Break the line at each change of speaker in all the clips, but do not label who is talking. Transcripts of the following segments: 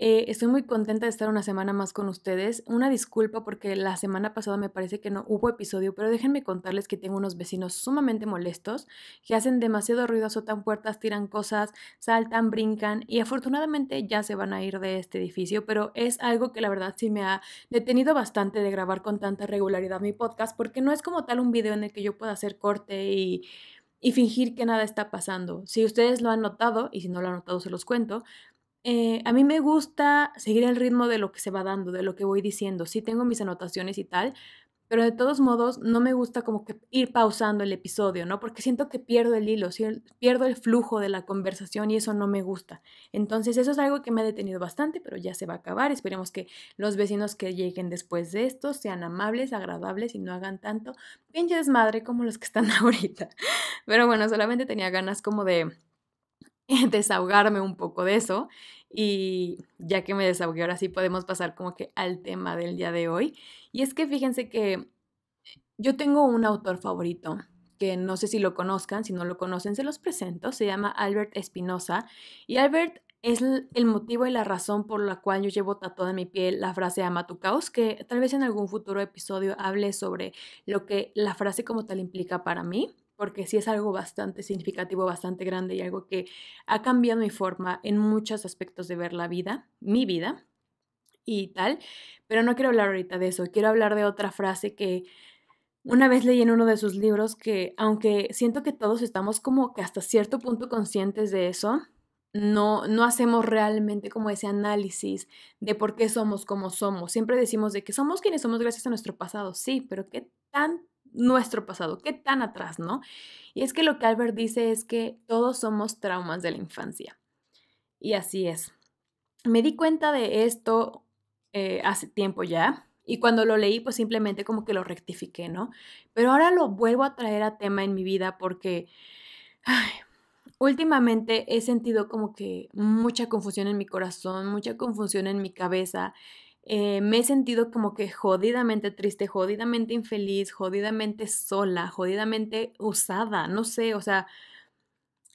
eh, estoy muy contenta de estar una semana más con ustedes. Una disculpa porque la semana pasada me parece que no hubo episodio, pero déjenme contarles que tengo unos vecinos sumamente molestos que hacen demasiado ruido, azotan puertas, tiran cosas, saltan, brincan y afortunadamente ya se van a ir de este edificio, pero es algo que la verdad sí me ha detenido bastante de grabar con tanta regularidad mi podcast porque no es como tal un video en el que yo pueda hacer corte y y fingir que nada está pasando. Si ustedes lo han notado, y si no lo han notado se los cuento, eh, a mí me gusta seguir el ritmo de lo que se va dando, de lo que voy diciendo. Sí tengo mis anotaciones y tal, pero de todos modos no me gusta como que ir pausando el episodio, ¿no? Porque siento que pierdo el hilo, pierdo el flujo de la conversación y eso no me gusta. Entonces eso es algo que me ha detenido bastante, pero ya se va a acabar. Esperemos que los vecinos que lleguen después de esto sean amables, agradables y no hagan tanto pinche desmadre como los que están ahorita. Pero bueno, solamente tenía ganas como de desahogarme un poco de eso. Y ya que me desahogué, ahora sí podemos pasar como que al tema del día de hoy. Y es que fíjense que yo tengo un autor favorito que no sé si lo conozcan, si no lo conocen, se los presento. Se llama Albert Espinosa. Y Albert es el motivo y la razón por la cual yo llevo tatuada en mi piel la frase ama tu caos, que tal vez en algún futuro episodio hable sobre lo que la frase como tal implica para mí porque sí es algo bastante significativo, bastante grande y algo que ha cambiado mi forma en muchos aspectos de ver la vida, mi vida y tal, pero no quiero hablar ahorita de eso, quiero hablar de otra frase que una vez leí en uno de sus libros que aunque siento que todos estamos como que hasta cierto punto conscientes de eso, no, no hacemos realmente como ese análisis de por qué somos como somos. Siempre decimos de que somos quienes somos gracias a nuestro pasado, sí, pero ¿qué tan nuestro pasado, qué tan atrás, ¿no? Y es que lo que Albert dice es que todos somos traumas de la infancia. Y así es. Me di cuenta de esto eh, hace tiempo ya, y cuando lo leí, pues simplemente como que lo rectifiqué, ¿no? Pero ahora lo vuelvo a traer a tema en mi vida porque últimamente he sentido como que mucha confusión en mi corazón, mucha confusión en mi cabeza eh, me he sentido como que jodidamente triste, jodidamente infeliz, jodidamente sola, jodidamente usada, no sé, o sea,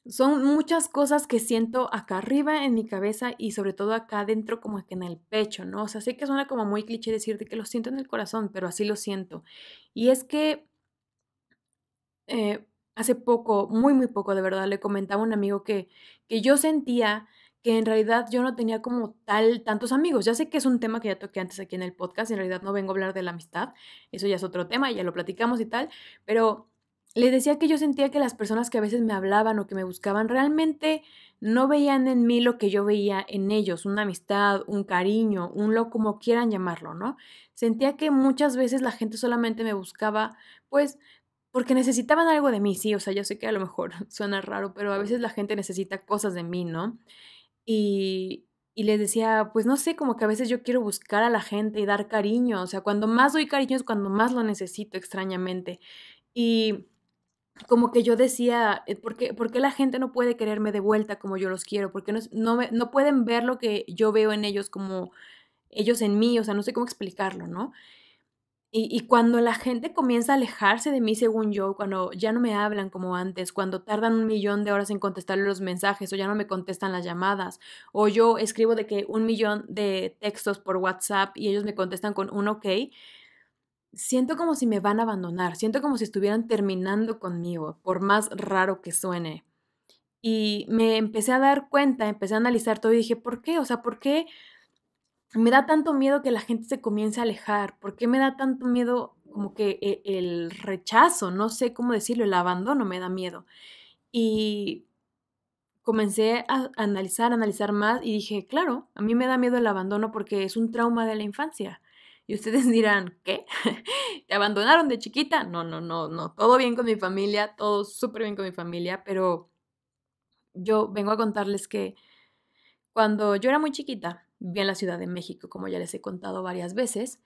son muchas cosas que siento acá arriba en mi cabeza y sobre todo acá adentro como que en el pecho, ¿no? O sea, sé que suena como muy cliché decirte que lo siento en el corazón, pero así lo siento. Y es que eh, hace poco, muy, muy poco de verdad, le comentaba a un amigo que, que yo sentía que en realidad yo no tenía como tal tantos amigos. Ya sé que es un tema que ya toqué antes aquí en el podcast, en realidad no vengo a hablar de la amistad, eso ya es otro tema, ya lo platicamos y tal, pero le decía que yo sentía que las personas que a veces me hablaban o que me buscaban realmente no veían en mí lo que yo veía en ellos, una amistad, un cariño, un lo como quieran llamarlo, ¿no? Sentía que muchas veces la gente solamente me buscaba, pues, porque necesitaban algo de mí, sí, o sea, yo sé que a lo mejor suena raro, pero a veces la gente necesita cosas de mí, ¿no? y, y les decía, pues no sé, como que a veces yo quiero buscar a la gente y dar cariño, o sea, cuando más doy cariño es cuando más lo necesito extrañamente. Y como que yo decía, eh, ¿por qué, la gente no puede quererme de vuelta como yo los quiero? porque no, no, me, no pueden ver lo que yo veo en ellos como ellos en mí? O sea, no sé cómo explicarlo, ¿no? Y, cuando la gente comienza a alejarse de mí, según yo, cuando ya no me hablan como antes, cuando tardan un millón de horas en contestar los mensajes o ya no me contestan las llamadas, o yo escribo de que un millón de textos por WhatsApp y ellos me contestan con un ok, siento como si me van a abandonar, siento como si estuvieran terminando conmigo, por más raro que suene. Y me empecé a dar cuenta, empecé a analizar todo y dije, ¿por qué? O sea, ¿por qué? me da tanto miedo que la gente se comience a alejar? ¿Por qué me da tanto miedo como que e, el rechazo, no sé cómo decirlo, el abandono me da miedo? Y comencé a analizar, analizar más y dije, claro, a mí me da miedo el abandono porque es un trauma de la infancia. Y ustedes dirán, ¿qué? ¿Te abandonaron de chiquita? No, no, no, no. Todo bien con mi familia, todo súper bien con mi familia, pero yo vengo a contarles que cuando yo era muy chiquita, bien la Ciudad de México, como ya les he contado varias veces,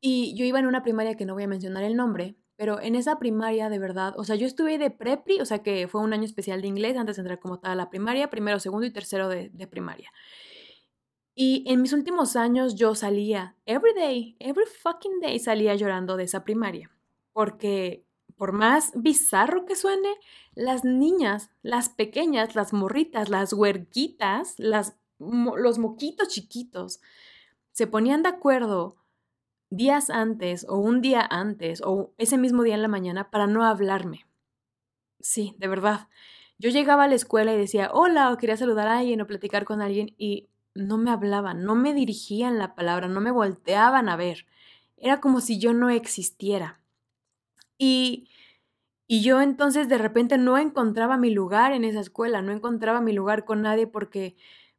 y yo iba en una primaria que no voy a mencionar el nombre, pero en esa primaria de verdad, o sea, yo estuve de prepri, o sea que fue un año especial de inglés antes de entrar como tal a la primaria, primero, segundo y tercero de, de primaria. Y en mis últimos años yo salía, every day, every fucking day salía llorando de esa primaria, porque por más bizarro que suene, las niñas, las pequeñas, las morritas, las huerguitas, las los moquitos chiquitos se ponían de acuerdo días antes o un día antes o ese mismo día en la mañana para no hablarme. Sí, de verdad. Yo llegaba a la escuela y decía hola o quería saludar a alguien o platicar con alguien y no me hablaban, no me dirigían la palabra, no me volteaban a ver. Era como si yo no existiera. Y, y yo entonces de repente no encontraba mi lugar en esa escuela, no encontraba mi lugar con nadie porque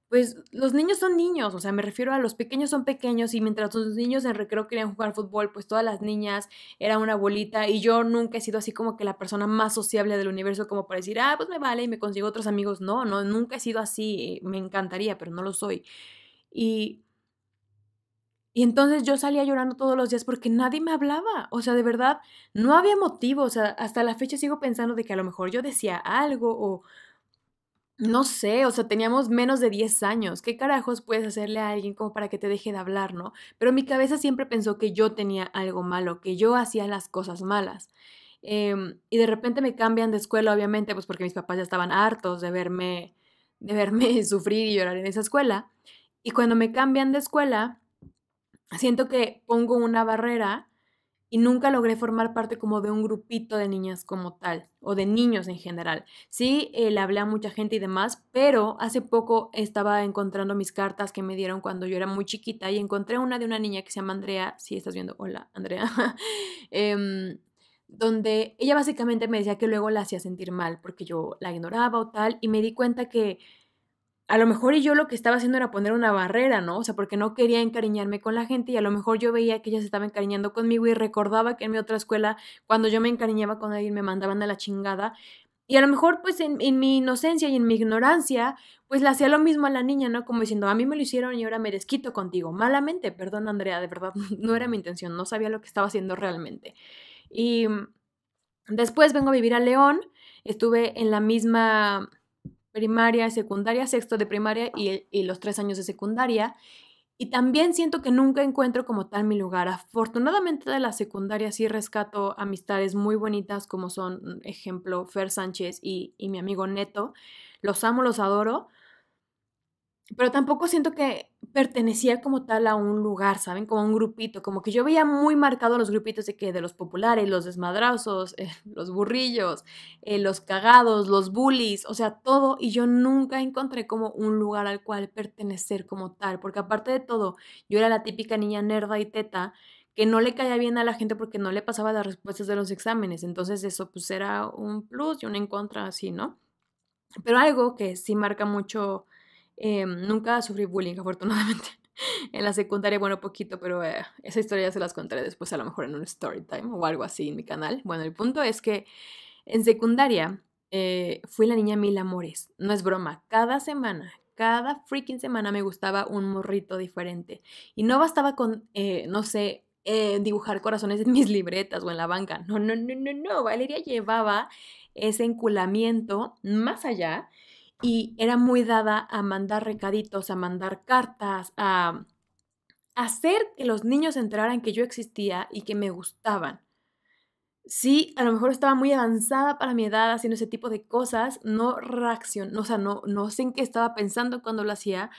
pues los niños son niños, o sea, me refiero a los pequeños son pequeños y mientras los niños en recreo querían jugar fútbol, pues todas las niñas eran una bolita y yo nunca he sido así como que la persona más sociable del universo como para decir, ah, pues me vale y me consigo otros amigos. No, no, nunca he sido así, me encantaría, pero no lo soy. Y y entonces yo salía llorando todos los días porque nadie me hablaba. O sea, de verdad, no había motivo. O sea, hasta la fecha sigo pensando de que a lo mejor yo decía algo o, no sé, o sea, teníamos menos de 10 años. ¿Qué carajos puedes hacerle a alguien como para que te deje de hablar, no? Pero mi cabeza siempre pensó que yo tenía algo malo, que yo hacía las cosas malas. Em, y de repente me cambian de escuela, obviamente, pues porque mis papás ya estaban hartos de verme, de verme sufrir y llorar en esa escuela. Y cuando me cambian de escuela, siento que pongo una barrera y nunca logré formar parte como de un grupito de niñas como tal, o de niños en general. Sí, eh, le hablé a mucha gente y demás, pero hace poco estaba encontrando mis cartas que me dieron cuando yo era muy chiquita y encontré una de una niña que se llama Andrea, si estás viendo, hola Andrea, em, donde ella básicamente me decía que luego la hacía sentir mal porque yo la ignoraba o tal, y me di cuenta que a lo mejor y yo lo que estaba haciendo era poner una barrera, ¿no? O sea, porque no quería encariñarme con la gente y a lo mejor yo veía que ella se estaba encariñando conmigo y recordaba que en mi otra escuela, cuando yo me encariñaba con alguien, me mandaban a la chingada. Y a lo mejor, pues, en, en mi inocencia y en mi ignorancia, pues le hacía lo mismo a la niña, ¿no? Como diciendo, a mí me lo hicieron y ahora me desquito contigo. Malamente, perdón, Andrea, de verdad, no era mi intención, no sabía lo que estaba haciendo realmente. Y mm, después vengo a vivir a León, estuve en la misma primaria, secundaria, sexto de primaria y, los tres años de secundaria. Y también siento que nunca encuentro como tal mi lugar. Afortunadamente de la secundaria sí rescato amistades muy bonitas como son, mm, ejemplo, Fer Sánchez y, y mi amigo Neto. Los amo, los adoro, pero tampoco siento que pertenecía como tal a un lugar, ¿saben? Como a un grupito, como que yo veía muy marcado los grupitos de que de los populares, los desmadrazos, eh, los burrillos, eh, los cagados, los bullies, o sea, todo, y yo nunca encontré como un lugar al cual pertenecer como tal, porque aparte de todo, yo era la típica niña nerda y teta que no le caía bien a la gente porque no le pasaba las respuestas de los exámenes, entonces eso pues era un plus y un en contra así, ¿no? Pero algo que sí marca mucho Em, nunca sufrí bullying, afortunadamente. en la secundaria, bueno, poquito, pero eh, esa historia ya se las contaré después, a lo mejor en un story time o algo así en mi canal. Bueno, el punto es que en secundaria eh, fui la niña mil amores. No es broma, cada semana, cada freaking semana me gustaba un morrito diferente. Y no bastaba con, eh, no sé, dibujar corazones en mis libretas o en la banca. No, no, no, no, no. Valeria llevaba ese enculamiento más allá y era muy dada a mandar recaditos, a mandar cartas, a hacer que los niños enteraran que yo existía y que me gustaban. Sí, a lo mejor estaba muy avanzada para mi edad haciendo ese tipo de cosas, no reaccionó, o sea, no, no sé en qué estaba pensando cuando lo hacía,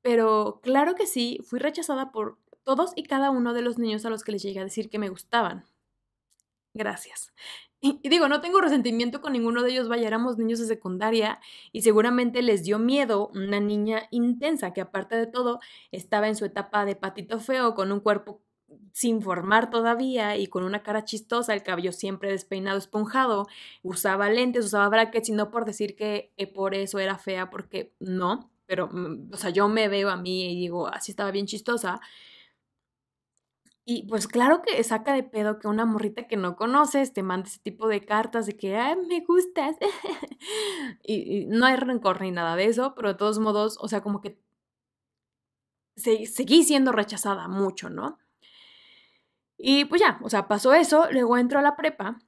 pero claro que sí, fui rechazada por todos y cada uno de los niños a los que les llegué a decir que me gustaban. Gracias. Y, digo, no tengo resentimiento con ninguno de ellos, vaya, éramos niños de secundaria y seguramente les dio miedo una niña intensa que aparte de todo estaba en su etapa de patito feo con un cuerpo sin formar todavía y con una cara chistosa, el cabello siempre despeinado, esponjado, usaba lentes, usaba brackets y no por decir que eh, por eso era fea, porque no, pero, mm, o sea, yo me veo a mí y digo, así ah, estaba bien chistosa. Y pues claro que saca de pedo que una morrita que no conoces te mande ese tipo de cartas de que, me gustas. y, no hay rencor ni nada de eso, pero de todos modos, o sea, como que se, seguí siendo rechazada mucho, ¿no? Y pues ya, o sea, pasó eso, luego entro a la prepa,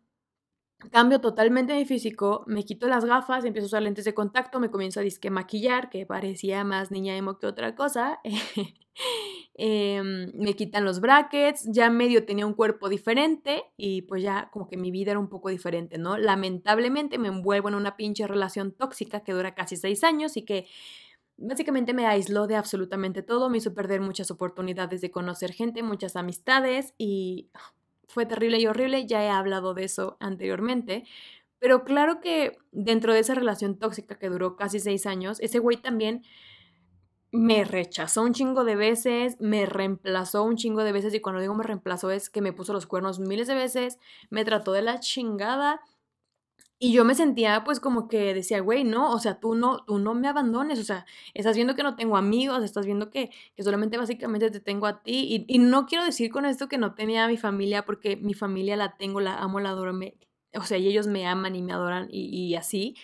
cambio totalmente mi físico, me quito las gafas, empiezo a usar lentes de contacto, me comienzo a disque maquillar, que parecía más niña emo que otra cosa. Em, me quitan los brackets, ya medio tenía un cuerpo diferente y pues ya como que mi vida era un poco diferente, ¿no? Lamentablemente me envuelvo en una pinche relación tóxica que dura casi seis años y que básicamente me aisló de absolutamente todo, me hizo perder muchas oportunidades de conocer gente, muchas amistades y fue terrible y horrible, ya he hablado de eso anteriormente. Pero claro que dentro de esa relación tóxica que duró casi seis años, ese güey también me rechazó un chingo de veces, me reemplazó un chingo de veces y cuando digo me reemplazó es que me puso los cuernos miles de veces, me trató de la chingada y yo me sentía pues como que decía, güey, no, o sea, tú no, tú no me abandones, o sea, estás viendo que no tengo amigos, estás viendo que, solamente básicamente te tengo a ti y, no quiero decir con esto que no tenía a mi familia porque mi familia la tengo, la amo, la adoro, o sea, ellos me aman y me adoran y así,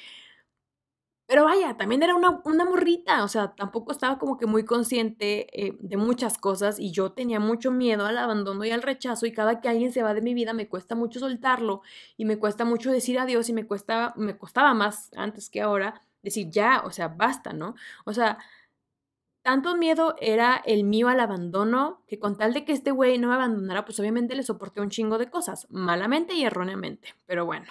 pero vaya, también era una, morrita, o sea, tampoco estaba como que muy consciente eh, de muchas cosas y yo tenía mucho miedo al abandono y al rechazo y cada que alguien se va de mi vida me cuesta mucho soltarlo y me cuesta mucho decir adiós y me, cuesta, me costaba más antes que ahora decir ya, o sea, basta, ¿no? O sea, tanto miedo era el mío al abandono que con tal de que este güey no me abandonara, pues obviamente le soporté un chingo de cosas, malamente y erróneamente, pero bueno.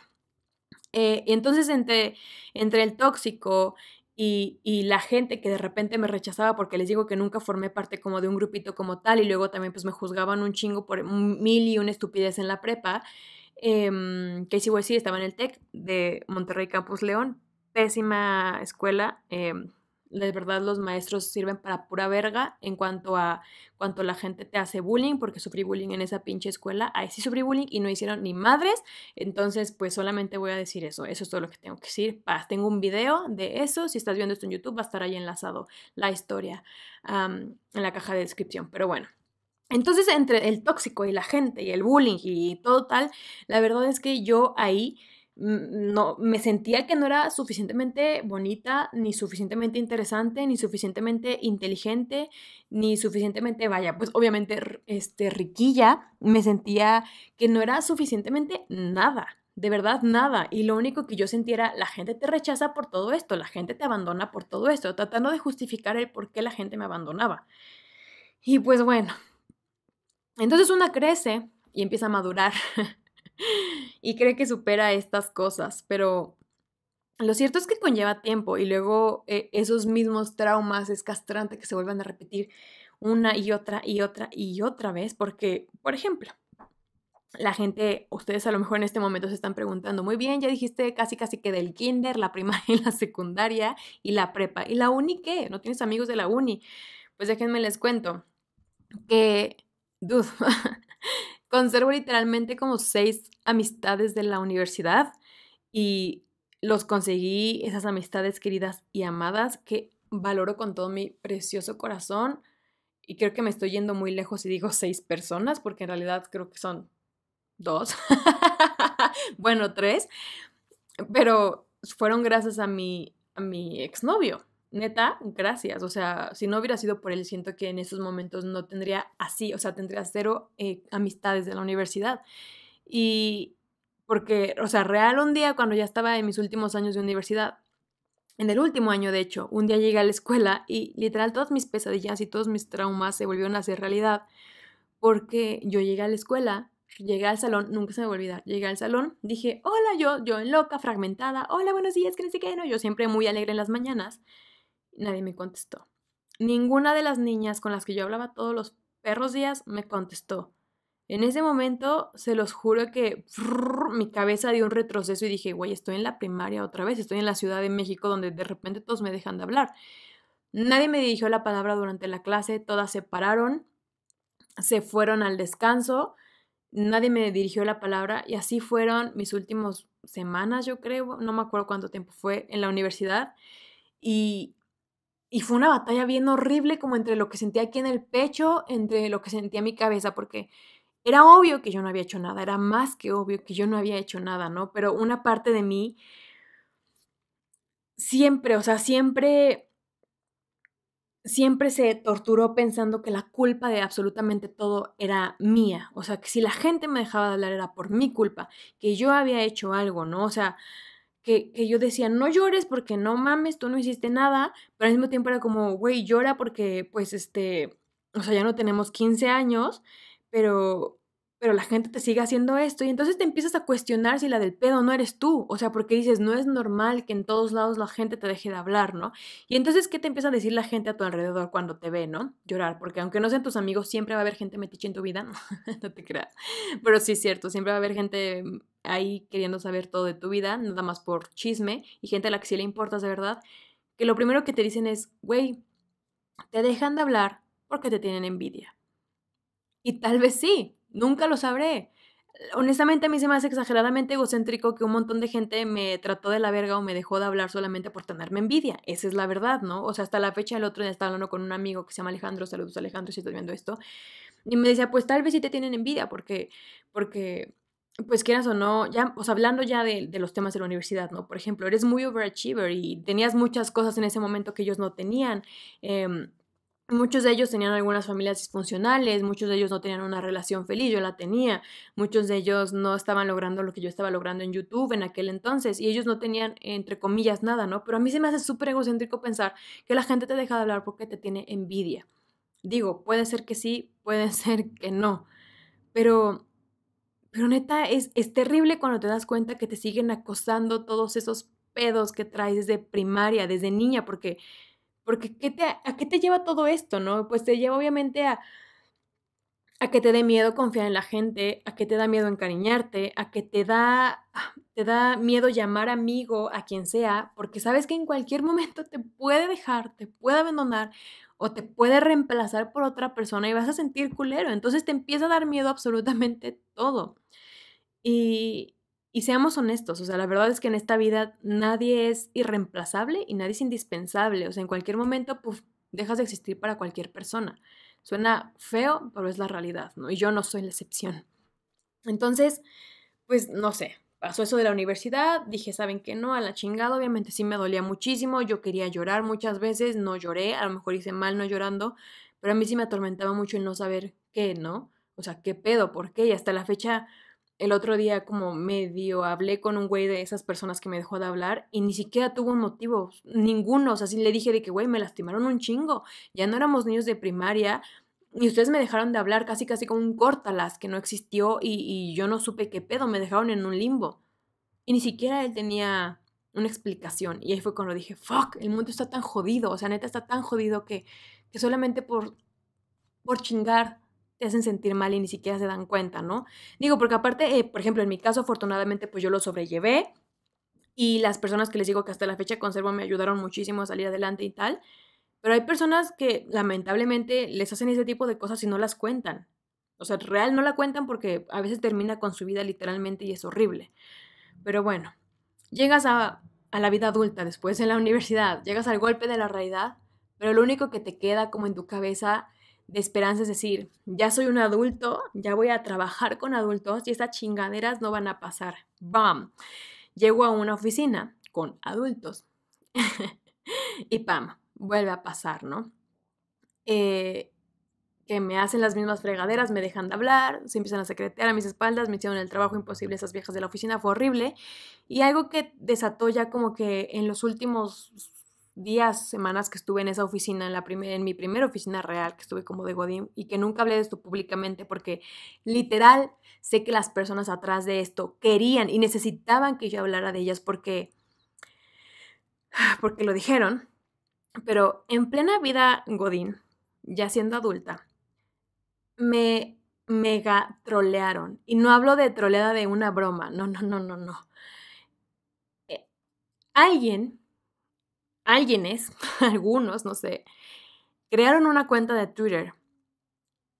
Eh, entonces, entre, entre el tóxico y, la gente que de repente me rechazaba porque les digo que nunca formé parte como de un grupito como tal y luego también pues me juzgaban un chingo por mil y una estupidez en la prepa, eh, a sí, estaba en el TEC de Monterrey Campus León, pésima escuela, em, de verdad los maestros sirven para pura verga en cuanto a cuanto la gente te hace bullying, porque sufrí bullying en esa pinche escuela, ahí sí sufrí bullying y no hicieron ni madres, entonces pues solamente voy a decir eso, eso es todo lo que tengo que decir. tengo un video de eso, si estás viendo esto en YouTube va a estar ahí enlazado la historia en la caja de descripción, pero bueno. Entonces, entre el tóxico y la gente y el bullying y todo tal, la verdad es que yo ahí no, me sentía que no era suficientemente bonita, ni suficientemente interesante, ni suficientemente inteligente, ni suficientemente, vaya, pues obviamente, este, riquilla, me sentía que no era suficientemente nada, de verdad nada. Y lo único que yo sentía era, la gente te rechaza por todo esto, la gente te abandona por todo esto, tratando de justificar el por qué la gente me abandonaba. Y pues bueno, entonces una crece y empieza a madurar. y cree que supera estas cosas, pero lo cierto es que conlleva tiempo y luego eh, esos mismos traumas es castrante que se vuelvan a repetir una y otra y otra y otra vez, porque, por ejemplo, la gente, ustedes a lo mejor en este momento se están preguntando, muy bien, ya dijiste casi casi que del kinder, la primaria y la secundaria y la prepa. ¿Y la uni qué? ¿No tienes amigos de la uni? Pues déjenme les cuento que, dude, Conservo literalmente como seis amistades de la universidad y los conseguí, esas amistades queridas y amadas que valoro con todo mi precioso corazón. Y creo que me estoy yendo muy lejos si digo seis personas, porque en realidad creo que son dos, bueno, tres, pero fueron gracias a mi, a mi exnovio neta, gracias. O sea, si no hubiera sido por él, siento que en esos momentos no tendría así, o sea, tendría cero eh, amistades de la universidad. Y porque, o sea, real un día cuando ya estaba en mis últimos años de universidad, en el último año de hecho, un día llegué a la escuela y literal todas mis pesadillas y todos mis traumas se volvieron a hacer realidad porque yo llegué a la escuela Llegué al salón, nunca se me va llegué al salón, dije, hola yo, yo en loca, fragmentada, hola buenos días, que no sé qué, no, yo siempre muy alegre en las mañanas. Nadie me contestó. Ninguna de las niñas con las que yo hablaba todos los perros días me contestó. En ese momento, se los juro que mi cabeza dio un retroceso y dije, güey, estoy en la primaria otra vez, estoy en la Ciudad de México donde de repente todos me dejan de hablar. Nadie me dirigió la palabra durante la clase, todas se pararon, se fueron al descanso, nadie me dirigió la palabra y así fueron mis últimas semanas, yo creo, no me acuerdo cuánto tiempo fue en la universidad. Y y fue una batalla bien horrible como entre lo que sentía aquí en el pecho, entre lo que sentía en mi cabeza, porque era obvio que yo no había hecho nada, era más que obvio que yo no había hecho nada, ¿no? Pero una parte de mí siempre, o sea, siempre, siempre se torturó pensando que la culpa de absolutamente todo era mía, o sea, que si la gente me dejaba de hablar era por mi culpa, que yo había hecho algo, ¿no? O sea, que, yo decía, no llores porque no mames, tú no hiciste nada, pero al mismo tiempo era como, güey, llora porque pues este, o sea, ya no tenemos 15 años, pero pero la gente te sigue haciendo esto y entonces te empiezas a cuestionar si la del pedo no eres tú, o sea, porque dices, no es normal que en todos lados la gente te deje de hablar, ¿no? Y entonces, ¿qué te empieza a decir la gente a tu alrededor cuando te ve, ¿no? Llorar, porque aunque no sean tus amigos, siempre va a haber gente metiche en tu vida, no te creas, pero sí es cierto, siempre va a haber gente mm, ahí queriendo saber todo de tu vida, nada más por chisme y gente a la que sí le importas de verdad, que lo primero que te dicen es, güey, te dejan de hablar porque te tienen envidia. Y tal vez sí, Nunca lo sabré. Honestamente, a mí se me hace exageradamente egocéntrico que un montón de gente me trató de la verga o me dejó de hablar solamente por tenerme envidia. Esa es la verdad, ¿no? O sea, hasta la fecha el otro día estaba hablando con un amigo que se llama Alejandro. Saludos, Alejandro, si estás viendo esto. Y me decía, pues tal vez sí te tienen envidia porque, porque pues quieras o no, ya, o hablando ya de, de, los temas de la universidad, ¿no? Por ejemplo, eres muy overachiever y tenías muchas cosas en ese momento que ellos no tenían. Eh, Muchos de ellos tenían algunas familias disfuncionales, muchos de ellos no tenían una relación feliz, yo la tenía, muchos de ellos no estaban logrando lo que yo estaba logrando en YouTube en aquel entonces y ellos no tenían, entre comillas, nada, ¿no? Pero a mí se me hace súper egocéntrico pensar que la gente te deja de hablar porque te tiene envidia. Digo, puede ser que sí, puede ser que no, pero, pero neta, es, es terrible cuando te das cuenta que te siguen acosando todos esos pedos que traes desde primaria, desde niña, porque porque te, ¿a qué te lleva todo esto, no? Pues te lleva obviamente a, a que te dé miedo confiar en la gente, a que te da miedo encariñarte, a que te da, ah, te da miedo llamar amigo a quien sea, porque sabes que en cualquier momento te puede dejar, te puede abandonar o te puede reemplazar por otra persona y vas a sentir culero. Entonces te empieza a dar miedo absolutamente todo. Y, y seamos honestos, o sea, la verdad es que en esta vida nadie es irreemplazable y nadie es indispensable. O sea, en cualquier momento, pues, dejas de existir para cualquier persona. Suena feo, pero es la realidad, ¿no? Y yo no soy la excepción. Entonces, pues, no sé, pasó eso de la universidad, dije, ¿saben qué? No, a la chingada, obviamente sí me dolía muchísimo, yo quería llorar muchas veces, no lloré, a lo mejor hice mal no llorando, pero a mí sí me atormentaba mucho el no saber qué, ¿no? O sea, ¿qué pedo? ¿Por qué? Y hasta la fecha el otro día como medio hablé con un güey de esas personas que me dejó de hablar y ni siquiera tuvo un motivo, ninguno. O sea, sí le dije de que, güey, me lastimaron un chingo. Ya no éramos niños de primaria y ustedes me dejaron de hablar casi casi como un córtalas que no existió y, yo no supe qué pedo, me dejaron en un limbo. Y ni siquiera él tenía una explicación. Y ahí fue cuando dije, fuck, el mundo está tan jodido. O sea, neta está tan jodido que, que solamente por, por chingar te hacen sentir mal y ni siquiera se dan cuenta, ¿no? Digo, porque aparte, eh, por ejemplo, en mi caso, afortunadamente, pues yo lo sobrellevé y las personas que les digo que hasta la fecha conservo me ayudaron muchísimo a salir adelante y tal. Pero hay personas que lamentablemente les hacen ese tipo de cosas y no las cuentan. O sea, real no la cuentan porque a veces termina con su vida literalmente y es horrible. Pero bueno, llegas a, a la vida adulta después en la universidad, llegas al golpe de la realidad, pero lo único que te queda como en tu cabeza de esperanza, es decir, ya soy un adulto, ya voy a trabajar con adultos y estas chingaderas no van a pasar. ¡Bam! Llego a una oficina con adultos y ¡pam! Vuelve a pasar, ¿no? Eh, que me hacen las mismas fregaderas, me dejan de hablar, se empiezan a secretear a mis espaldas, me hicieron el trabajo imposible esas viejas de la oficina, fue horrible. Y algo que desató ya como que en los últimos días, semanas que estuve en esa oficina, en, la primer, en mi primera oficina real, que estuve como de Godín, y que nunca hablé de esto públicamente, porque literal sé que las personas atrás de esto querían y necesitaban que yo hablara de ellas porque, porque lo dijeron. Pero en plena vida Godín, ya siendo adulta, me mega trolearon. Y no hablo de troleada de una broma, no, no, no, no, no. Eh, alguien alguienes, algunos, no sé, crearon una cuenta de Twitter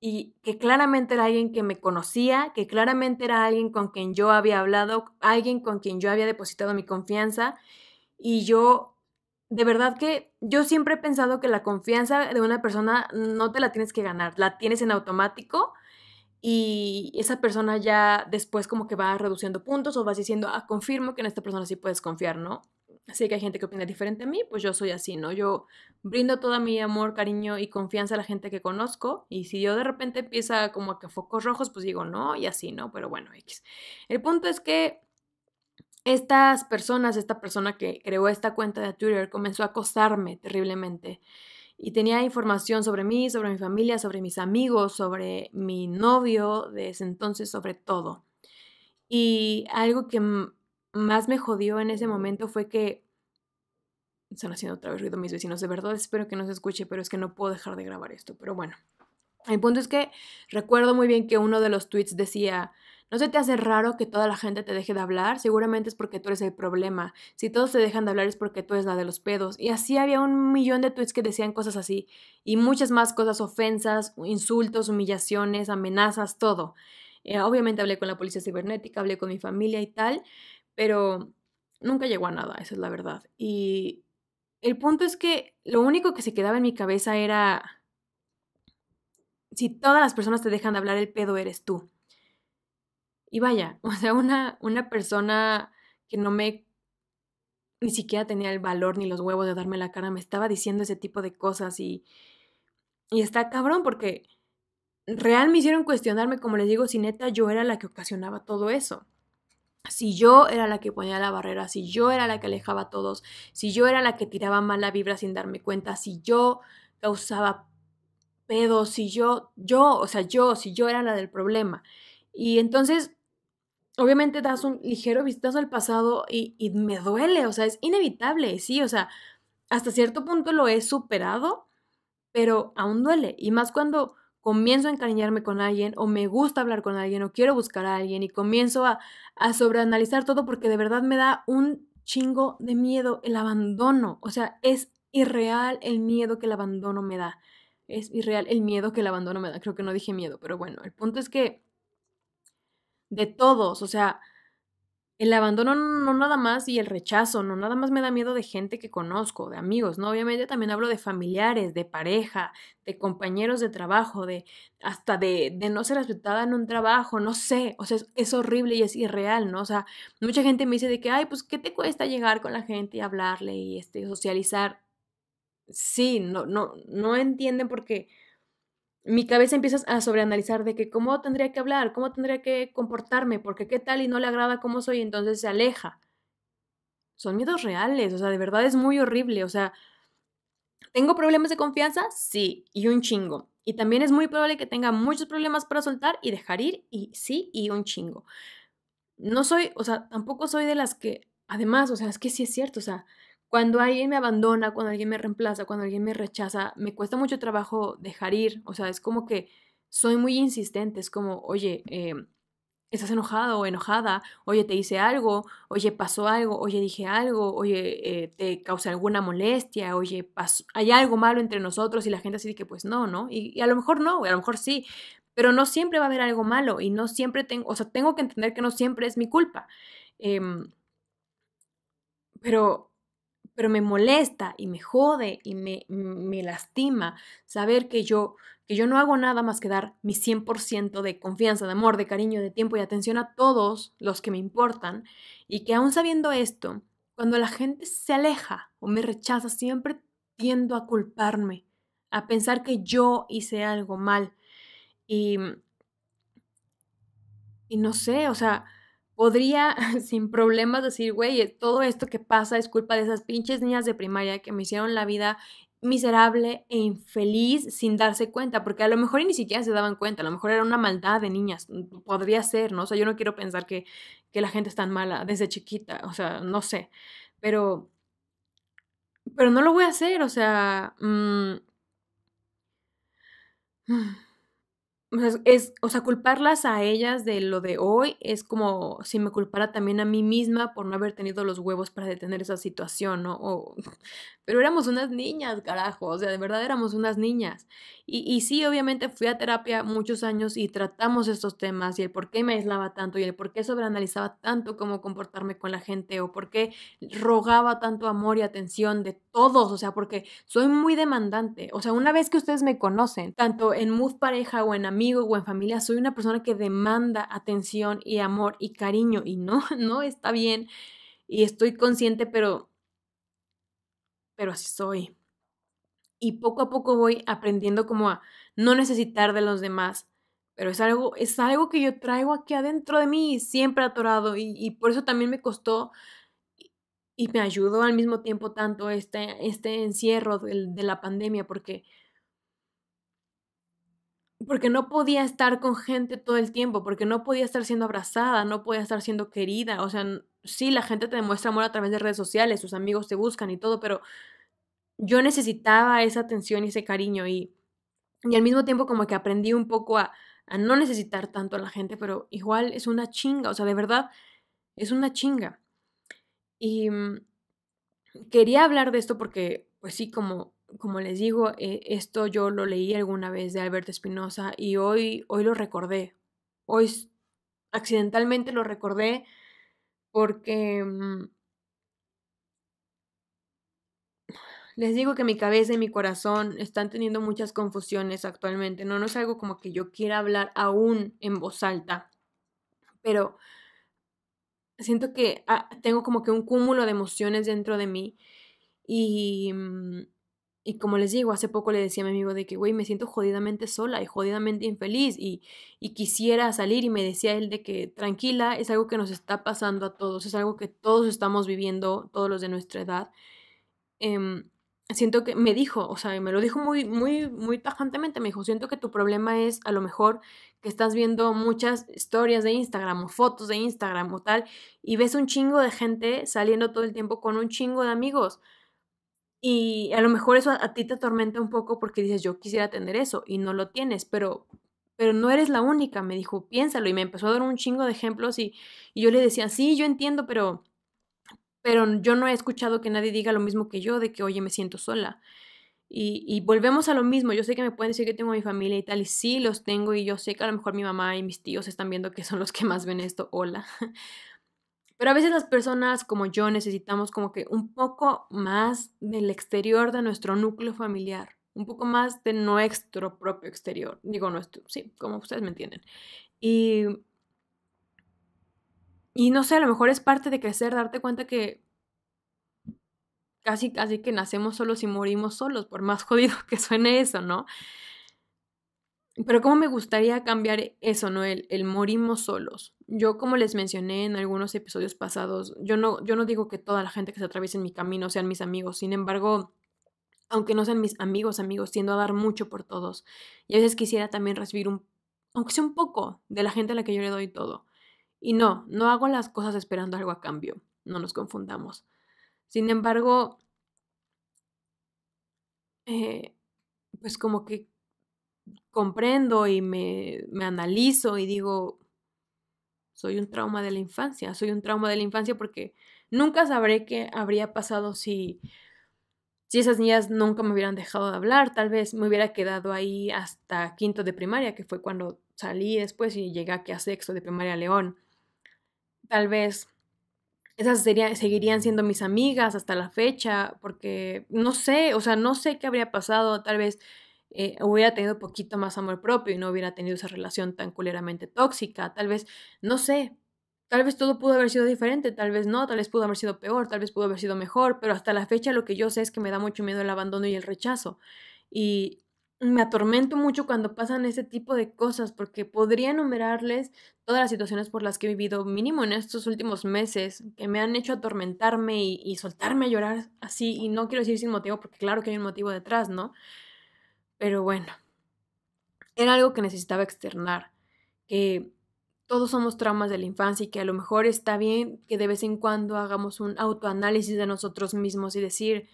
y que claramente era alguien que me conocía, que claramente era alguien con quien yo había hablado, alguien con quien yo había depositado mi confianza y yo de verdad que yo siempre he pensado que la confianza de una persona no te la tienes que ganar, la tienes en automático y esa persona ya después como que va reduciendo puntos o vas diciendo, ah, confirmo que en esta persona sí puedes confiar, ¿no? Sé que hay gente que opina diferente a mí, pues yo soy así, ¿no? Yo brindo todo mi amor, cariño y confianza a la gente que conozco. Y si yo de repente empieza como a que focos rojos, pues digo no y así, ¿no? Pero bueno, X. El punto es que estas personas, esta persona que creó esta cuenta de Twitter comenzó a acosarme terriblemente. Y tenía información sobre mí, sobre mi familia, sobre mis amigos, sobre mi novio de entonces, sobre todo. Y algo que más me jodió en ese momento fue que... Están haciendo otra vez ruido mis vecinos, de verdad espero que no se escuche, pero es que no puedo dejar de grabar esto, pero bueno. El punto es que recuerdo muy bien que uno de los tweets decía, ¿No se te hace raro que toda la gente te deje de hablar? Seguramente es porque tú eres el problema. Si todos te dejan de hablar es porque tú eres la de los pedos. Y así había un millón de tweets que decían cosas así. Y muchas más cosas, ofensas, insultos, humillaciones, amenazas, todo. Eh, obviamente hablé con la policía cibernética, hablé con mi familia y tal pero nunca llegó a nada, esa es la verdad. Y el punto es que lo único que se quedaba en mi cabeza era, si todas las personas te dejan de hablar, el pedo eres tú. Y vaya, o sea, una, una persona que no me ni siquiera tenía el valor ni los huevos de darme la cara, me estaba diciendo ese tipo de cosas y, y está cabrón porque real me hicieron cuestionarme, como les digo, si neta yo era la que ocasionaba todo eso si yo era la que ponía la barrera, si yo era la que alejaba a todos, si yo era la que tiraba mala vibra sin darme cuenta, si yo causaba pedos, si yo, yo, o sea, yo, si yo era la del problema. Y entonces, obviamente das un ligero vistazo al pasado y, y me duele, o sea, es inevitable, sí, o sea, hasta cierto punto lo he superado, pero aún duele. Y más cuando comienzo a encariñarme con alguien o me gusta hablar con alguien o quiero buscar a alguien y comienzo a, a sobreanalizar todo porque de verdad me da un chingo de miedo el abandono. O sea, es irreal el miedo que el abandono me da. Es irreal el miedo que el abandono me da. Creo que no dije miedo, pero bueno, el punto es que de todos, o sea, el abandono no nada más y el rechazo, no nada más me da miedo de gente que conozco, de amigos, ¿no? Obviamente también hablo de familiares, de pareja, de compañeros de trabajo, de hasta de, de no ser aceptada en un trabajo, no sé, o sea, es, horrible y es irreal, ¿no? O sea, mucha gente me dice de que, ay, pues, ¿qué te cuesta llegar con la gente y hablarle y este, socializar? Sí, no, no, no entienden qué mi cabeza empieza a sobreanalizar de que cómo tendría que hablar, cómo tendría que comportarme, porque qué tal y no le agrada cómo soy, entonces se aleja. Son miedos reales, o sea, de verdad es muy horrible, o sea, ¿tengo problemas de confianza? Sí, y un chingo. Y también es muy probable que tenga muchos problemas para soltar y dejar ir, y sí, y un chingo. No soy, o sea, tampoco soy de las que, además, o sea, es que sí es cierto, o sea, cuando alguien me abandona, cuando alguien me reemplaza, cuando alguien me rechaza, me cuesta mucho trabajo dejar ir. O sea, es como que soy muy insistente. Es como, oye, eh, estás enojado o enojada, oye, te hice algo, oye, pasó algo, oye, dije algo, oye, eh, te causé alguna molestia, oye, hay algo malo entre nosotros y la gente así dice que pues no, ¿no? Y, a lo mejor no, a lo mejor sí, pero no siempre va a haber algo malo y no siempre tengo, o sea, tengo que entender que no siempre es mi culpa. Em, pero pero me molesta y me jode y me, me lastima saber que yo, que yo no hago nada más que dar mi 100% de confianza, de amor, de cariño, de tiempo y atención a todos los que me importan y que aún sabiendo esto, cuando la gente se aleja o me rechaza, siempre tiendo a culparme, a pensar que yo hice algo mal. Y, y no sé, o sea, podría sin problemas decir, güey, eh, todo esto que pasa es culpa de esas pinches niñas de primaria que me hicieron la vida miserable e infeliz sin darse cuenta, porque a lo mejor ni siquiera se daban cuenta, a lo mejor era una maldad de niñas, mm, podría ser, ¿no? O sea, yo no quiero pensar que, la gente es tan mala desde chiquita, o sea, no sé, pero, pero no lo voy a hacer, o sea... Mm. Mm o es, o sea, culparlas a ellas de lo de hoy es como si me culpara también a mí misma por no haber tenido los huevos para detener esa situación, ¿no? pero éramos unas niñas, carajo, o sea, de verdad éramos unas niñas. Y, y sí, obviamente fui a terapia muchos años y tratamos estos temas y el por qué me aislaba tanto y el por qué sobreanalizaba tanto cómo comportarme con la gente o por qué rogaba tanto amor y atención de todos, o sea, porque soy muy demandante. O sea, una vez que ustedes me conocen, tanto en Mood Pareja o en Amigos, amigo o en familia, soy una persona que demanda atención y amor y cariño y no, no está bien y estoy consciente, pero, pero así soy. Y poco a poco voy aprendiendo como a no necesitar de los demás, pero es algo, es algo que yo traigo aquí adentro de mí siempre atorado y, por eso también me costó y me ayudó al mismo tiempo tanto este, este encierro de la pandemia, porque porque no podía estar con gente todo el tiempo, porque no podía estar siendo abrazada, no podía estar siendo querida. O sea, sí, la gente te demuestra amor a través de redes sociales, sus amigos te buscan y todo, pero yo necesitaba esa atención y ese cariño y, al mismo tiempo como que aprendí un poco a, a no necesitar tanto a la gente, pero igual es una chinga, o sea, de verdad, es una chinga. Y mm, quería hablar de esto porque, pues sí, como como les digo, eh, esto yo lo leí alguna vez de Alberto Espinosa y hoy, hoy lo recordé. Hoy accidentalmente lo recordé porque mm, les digo que mi cabeza y mi corazón están teniendo muchas confusiones actualmente. No, es algo como que yo quiera hablar aún en voz alta, pero siento que ah, tengo como que un cúmulo de emociones dentro de mí y... Mm, y como les digo, hace poco le decía a mi amigo de que, güey, me siento jodidamente sola y jodidamente infeliz y, y quisiera salir y me decía él de que tranquila, es algo que nos está pasando a todos, es algo que todos estamos viviendo, todos los de nuestra edad. Em, siento que me dijo, o sea, me lo dijo muy, muy, muy tajantemente, me dijo, siento que tu problema es a lo mejor que estás viendo muchas historias de Instagram o fotos de Instagram o tal, y ves un chingo de gente saliendo todo el tiempo con un chingo de amigos. Y a lo mejor eso a, ti te atormenta un poco porque dices, yo quisiera tener eso y no lo tienes, pero, pero no eres la única, me dijo, piénsalo. Y me empezó a dar un chingo de ejemplos y, yo le decía, sí, yo entiendo, pero, pero yo no he escuchado que nadie diga lo mismo que yo, de que, oye, me siento sola. Y, y, volvemos a lo mismo. Yo sé que me pueden decir que tengo mi familia y tal, y sí los tengo, y yo sé que a lo mejor mi mamá y mis tíos están viendo que son los que más ven esto, hola. Pero a veces las personas como yo necesitamos como que un poco más del exterior de nuestro núcleo familiar, un poco más de nuestro propio exterior. Digo nuestro, sí, como ustedes me entienden. Y, y no sé, a lo mejor es parte de crecer, darte cuenta que casi, casi que nacemos solos y morimos solos, por más jodido que suene eso, ¿no? Pero cómo me gustaría cambiar eso, ¿no? El, el, morimos solos. Yo, como les mencioné en algunos episodios pasados, yo no, yo no digo que toda la gente que se atraviesa en mi camino sean mis amigos. Sin embargo, aunque no sean mis amigos, amigos, tiendo a dar mucho por todos. Y a veces quisiera también recibir un, aunque sea un poco, de la gente a la que yo le doy todo. Y no, no hago las cosas esperando algo a cambio. No nos confundamos. Sin embargo, eh, pues como que comprendo y me, me analizo y digo, soy un trauma de la infancia, soy un trauma de la infancia porque nunca sabré qué habría pasado si, si esas niñas nunca me hubieran dejado de hablar, tal vez me hubiera quedado ahí hasta quinto de primaria, que fue cuando salí después y llegué aquí a sexto de primaria León. Tal vez esas seguirían siendo mis amigas hasta la fecha, porque no sé, o sea, no sé qué habría pasado, tal vez eh, hubiera tenido poquito más amor propio y no hubiera tenido esa relación tan culeramente tóxica. Tal vez, no sé, tal vez todo pudo haber sido diferente, tal vez no, tal vez pudo haber sido peor, tal vez pudo haber sido mejor, pero hasta la fecha lo que yo sé es que me da mucho miedo el abandono y el rechazo. Y me atormento mucho cuando pasan ese tipo de cosas porque podría enumerarles todas las situaciones por las que he vivido, mínimo en estos últimos meses, que me han hecho atormentarme y, y soltarme a llorar así, y no quiero decir sin motivo, porque claro que hay un motivo detrás, ¿no? Pero bueno, era algo que necesitaba externar, que todos somos traumas de la infancia y que a lo mejor está bien que de vez en cuando hagamos un autoanálisis de nosotros mismos y decir,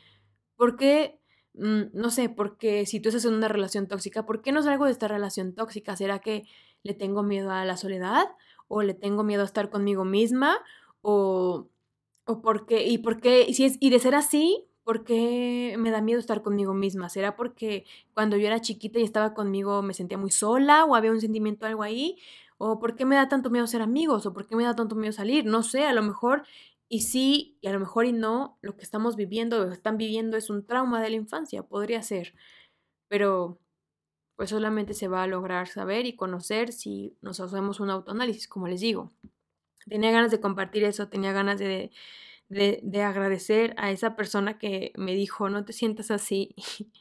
¿por qué? Mm, no sé, porque si tú estás en una relación tóxica, ¿por qué no salgo de esta relación tóxica? ¿Será que le tengo miedo a la soledad? ¿O le tengo miedo a estar conmigo misma? ¿O, o por qué? ¿Y por qué? si es, y de ser así, ¿por qué me da miedo estar conmigo misma? ¿Será porque cuando yo era chiquita y estaba conmigo me sentía muy sola o había un sentimiento algo ahí? ¿O por qué me da tanto miedo ser amigos? ¿O por qué me da tanto miedo salir? No sé, a lo mejor y sí, y a lo mejor y no, lo que estamos viviendo o están viviendo es un trauma de la infancia, podría ser. Pero pues solamente se va a lograr saber y conocer si nos hacemos un autoanálisis, como les digo. Tenía ganas de compartir eso, tenía ganas de, de, agradecer a esa persona que me dijo, no te sientas así,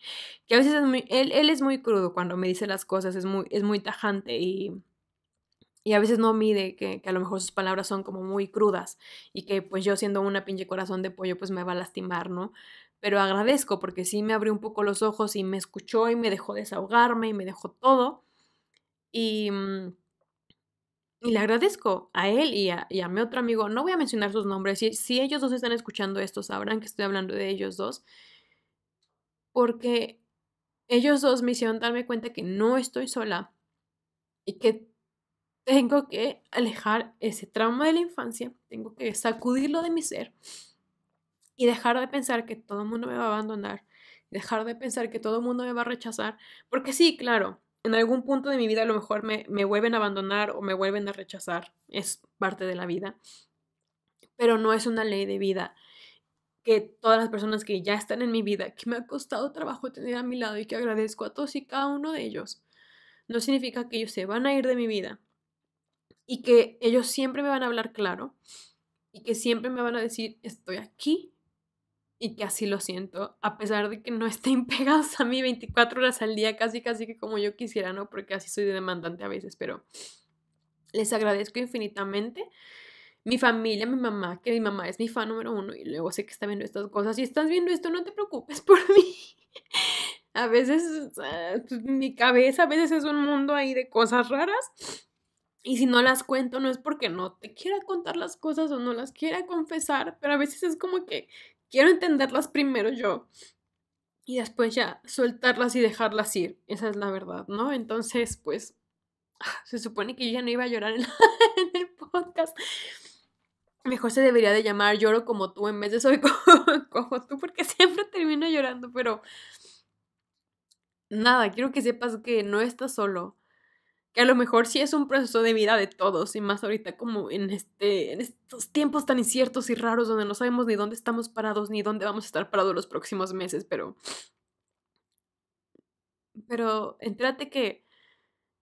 que a veces es muy, él, es muy crudo cuando me dice las cosas, es muy, es muy tajante y, y a veces no mide que, que, a lo mejor sus palabras son como muy crudas y que pues yo siendo una pinche corazón de pollo pues me va a lastimar, ¿no? Pero agradezco porque sí me abrió un poco los ojos y me escuchó y me dejó desahogarme y me dejó todo. Y... Mm, y le agradezco a él y a, mi otro amigo, no voy a mencionar sus nombres, si, si ellos dos están escuchando esto, sabrán que estoy hablando de ellos dos, porque ellos dos me hicieron darme cuenta que no estoy sola y que tengo que alejar ese trauma de la infancia, tengo que sacudirlo de mi ser y dejar de pensar que todo el mundo me va a abandonar, dejar de pensar que todo el mundo me va a rechazar, porque sí, claro, en algún punto de mi vida a lo mejor me, vuelven a abandonar o me vuelven a rechazar. Es parte de la vida. Pero no es una ley de vida que todas las personas que ya están en mi vida, que me ha costado trabajo tener a mi lado y que agradezco a todos y cada uno de ellos, no significa que ellos se van a ir de mi vida y que ellos siempre me van a hablar claro y que siempre me van a decir, estoy aquí y que así lo siento, a pesar de que no estén pegados a mí 24 horas al día, casi casi que como yo quisiera, ¿no? Porque así soy de demandante a veces, pero les agradezco infinitamente. Mi familia, mi mamá, que mi mamá es mi fan número uno y luego sé que está viendo estas cosas. Si estás viendo esto, no te preocupes por mí. A veces pues, mi cabeza, a veces es un mundo ahí de cosas raras. Y si no las cuento, no es porque no te quiera contar las cosas o no las quiera confesar, pero a veces es como que quiero entenderlas primero yo y después ya soltarlas y dejarlas ir. Esa es la verdad, ¿no? Entonces, pues, ah, se supone que yo ya no iba a llorar en, el podcast. Mejor se debería de llamar lloro como tú en vez de soy como tú, porque siempre termino llorando, pero nada, quiero que sepas que no estás solo que a lo mejor sí es un proceso de vida de todos y más ahorita como en, este, en estos tiempos tan inciertos y raros donde no sabemos ni dónde estamos parados ni dónde vamos a estar parados los próximos meses, pero... Pero entérate que,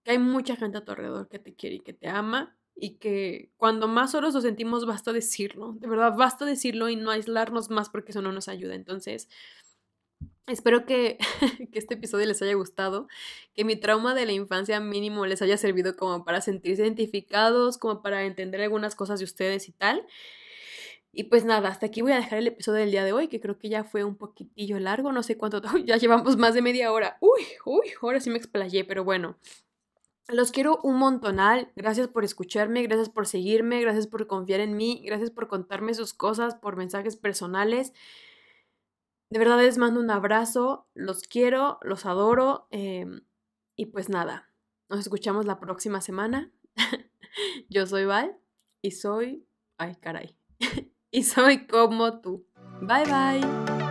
que hay mucha gente a tu alrededor que te quiere y que te ama y que cuando más solos nos sentimos basta decirlo, de verdad basta decirlo y no aislarnos más porque eso no nos ayuda. Entonces, Espero que, este episodio les haya gustado, que mi trauma de la infancia mínimo les haya servido como para sentirse identificados, como para entender algunas cosas de ustedes y tal. Y pues nada, hasta aquí voy a dejar el episodio del día de hoy, que creo que ya fue un poquitillo largo, no sé cuánto, ya llevamos más de media hora. Uy, uy, ahora sí me explayé, pero bueno. Los quiero un montonal, gracias por escucharme, gracias por seguirme, gracias por confiar en mí, gracias por contarme sus cosas, por mensajes personales. De verdad les mando un abrazo, los quiero, los adoro eh, y pues nada, nos escuchamos la próxima semana. Yo soy Val y soy... Ay, caray. y soy como tú. Bye bye.